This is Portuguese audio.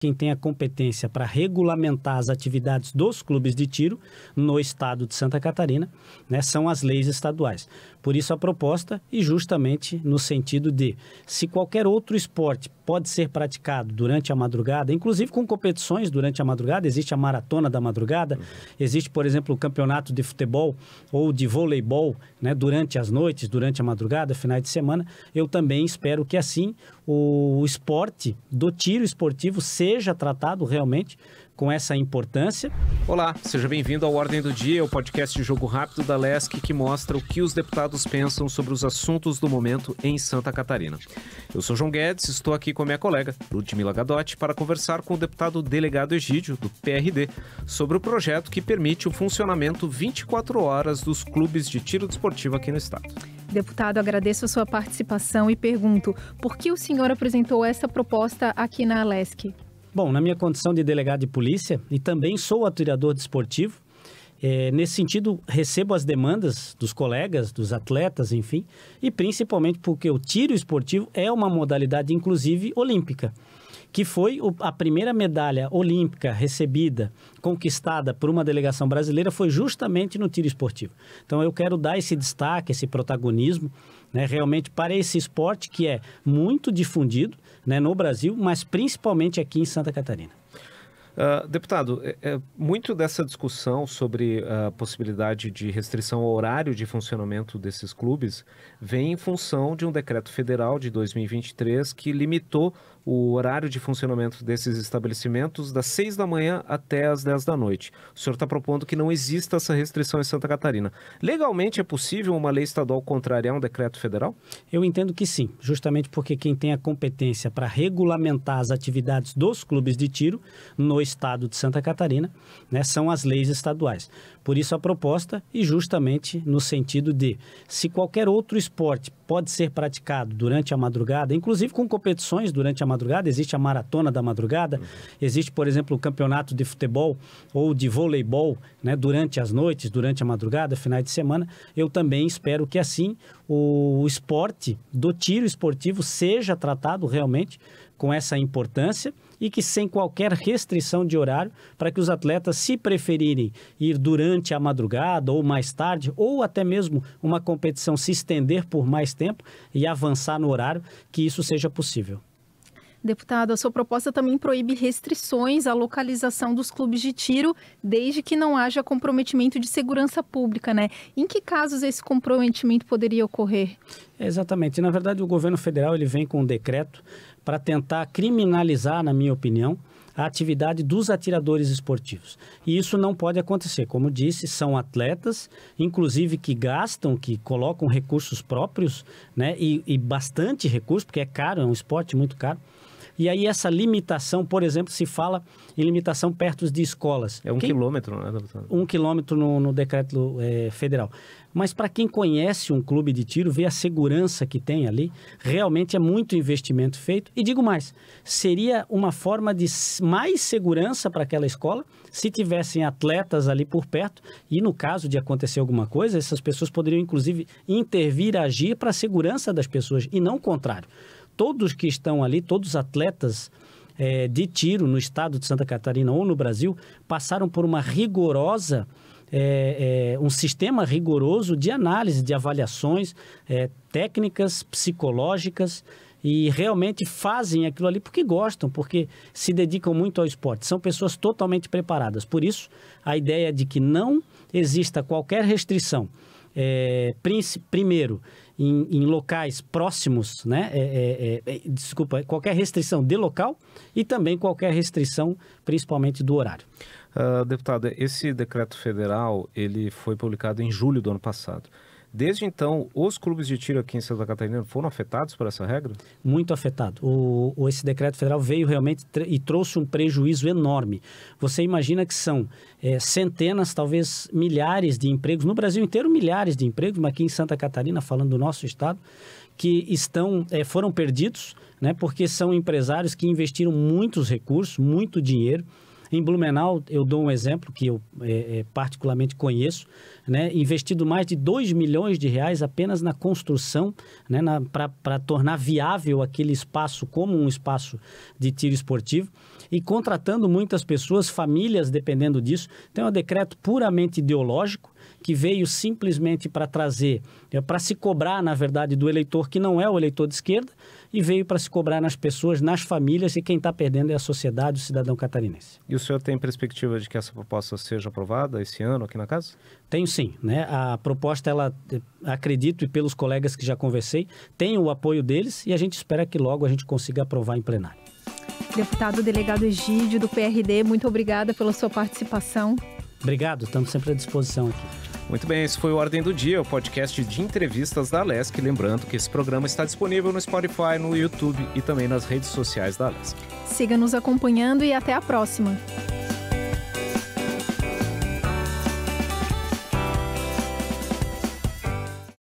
quem tem a competência para regulamentar as atividades dos clubes de tiro no estado de Santa Catarina, né, são as leis estaduais. Por isso a proposta e justamente no sentido de se qualquer outro esporte pode ser praticado durante a madrugada, inclusive com competições durante a madrugada, existe a maratona da madrugada, uhum. existe, por exemplo, o campeonato de futebol ou de voleibol, né, durante as noites, durante a madrugada, finais de semana, eu também espero que assim o esporte do tiro esportivo seja seja tratado realmente com essa importância. Olá, seja bem-vindo ao Ordem do Dia, o podcast de jogo rápido da LESC que mostra o que os deputados pensam sobre os assuntos do momento em Santa Catarina. Eu sou João Guedes, estou aqui com a minha colega Ludmila Gadotti para conversar com o deputado delegado Egídio, do PRD, sobre o projeto que permite o funcionamento 24 horas dos clubes de tiro desportivo aqui no estado. Deputado, agradeço a sua participação e pergunto, por que o senhor apresentou essa proposta aqui na LESC? Bom, na minha condição de delegado de polícia e também sou atirador desportivo, de é, nesse sentido, recebo as demandas dos colegas, dos atletas, enfim, e principalmente porque o tiro esportivo é uma modalidade, inclusive, olímpica que foi o, a primeira medalha olímpica recebida, conquistada por uma delegação brasileira, foi justamente no tiro esportivo. Então eu quero dar esse destaque, esse protagonismo, né, realmente para esse esporte que é muito difundido né, no Brasil, mas principalmente aqui em Santa Catarina. Ah, deputado, é, é, muito dessa discussão sobre a possibilidade de restrição ao horário de funcionamento desses clubes vem em função de um decreto federal de 2023 que limitou o horário de funcionamento desses estabelecimentos das 6 da manhã até as 10 da noite. O senhor está propondo que não exista essa restrição em Santa Catarina. Legalmente é possível uma lei estadual contrariar um decreto federal? Eu entendo que sim, justamente porque quem tem a competência para regulamentar as atividades dos clubes de tiro no estado de Santa Catarina, né, são as leis estaduais. Por isso a proposta e justamente no sentido de se qualquer outro esporte pode ser praticado durante a madrugada, inclusive com competições durante a madrugada, existe a maratona da madrugada, existe, por exemplo, o campeonato de futebol ou de voleibol, né, durante as noites, durante a madrugada, finais de semana, eu também espero que assim o esporte do tiro esportivo seja tratado realmente com essa importância e que sem qualquer restrição de horário, para que os atletas, se preferirem ir durante a madrugada ou mais tarde, ou até mesmo uma competição se estender por mais tempo e avançar no horário, que isso seja possível. Deputado, a sua proposta também proíbe restrições à localização dos clubes de tiro, desde que não haja comprometimento de segurança pública, né? Em que casos esse comprometimento poderia ocorrer? É, exatamente. Na verdade, o governo federal ele vem com um decreto para tentar criminalizar, na minha opinião, a atividade dos atiradores esportivos. E isso não pode acontecer. Como disse, são atletas, inclusive que gastam, que colocam recursos próprios, né? E, e bastante recurso, porque é caro, é um esporte muito caro. E aí essa limitação, por exemplo, se fala em limitação perto de escolas. É um quem... quilômetro, né, doutor? Um quilômetro no, no decreto é, federal. Mas para quem conhece um clube de tiro, vê a segurança que tem ali, realmente é muito investimento feito. E digo mais, seria uma forma de mais segurança para aquela escola se tivessem atletas ali por perto e no caso de acontecer alguma coisa, essas pessoas poderiam inclusive intervir, agir para a segurança das pessoas e não o contrário todos que estão ali, todos os atletas é, de tiro no estado de Santa Catarina ou no Brasil, passaram por uma rigorosa. É, é, um sistema rigoroso de análise, de avaliações é, técnicas, psicológicas, e realmente fazem aquilo ali porque gostam, porque se dedicam muito ao esporte. São pessoas totalmente preparadas. Por isso, a ideia de que não exista qualquer restrição. É, primeiro, em, em locais próximos, né? É é, é, é, desculpa, qualquer restrição de local e também qualquer restrição, principalmente do horário. Uh, ah, deputada, esse decreto federal ele foi publicado em julho do ano passado. Desde então, os clubes de tiro aqui em Santa Catarina foram afetados por essa regra? Muito afetado. O, o esse decreto federal veio realmente e trouxe um prejuízo enorme. Você imagina que são é, centenas, talvez milhares de empregos, no Brasil inteiro milhares de empregos, mas aqui em Santa Catarina, falando do nosso estado, que estão é, foram perdidos, né, porque são empresários que investiram muitos recursos, muito dinheiro, em Blumenau, eu dou um exemplo que eu é, é particularmente conheço, né? investido mais de 2 milhões de reais apenas na construção, né? para tornar viável aquele espaço como um espaço de tiro esportivo e contratando muitas pessoas, famílias dependendo disso. Então é um decreto puramente ideológico, que veio simplesmente para trazer, é, para se cobrar, na verdade, do eleitor que não é o eleitor de esquerda, e veio para se cobrar nas pessoas, nas famílias, e quem está perdendo é a sociedade, o cidadão catarinense. E o senhor tem perspectiva de que essa proposta seja aprovada esse ano aqui na casa? Tenho sim, né? A proposta, ela é, acredito e pelos colegas que já conversei, tem o apoio deles e a gente espera que logo a gente consiga aprovar em plenário. Deputado delegado Egídio do PRD, muito obrigada pela sua participação. Obrigado, estamos sempre à disposição aqui. Muito bem, esse foi o Ordem do Dia, o podcast de entrevistas da Lesc. Lembrando que esse programa está disponível no Spotify, no YouTube e também nas redes sociais da Lesc. Siga nos acompanhando e até a próxima.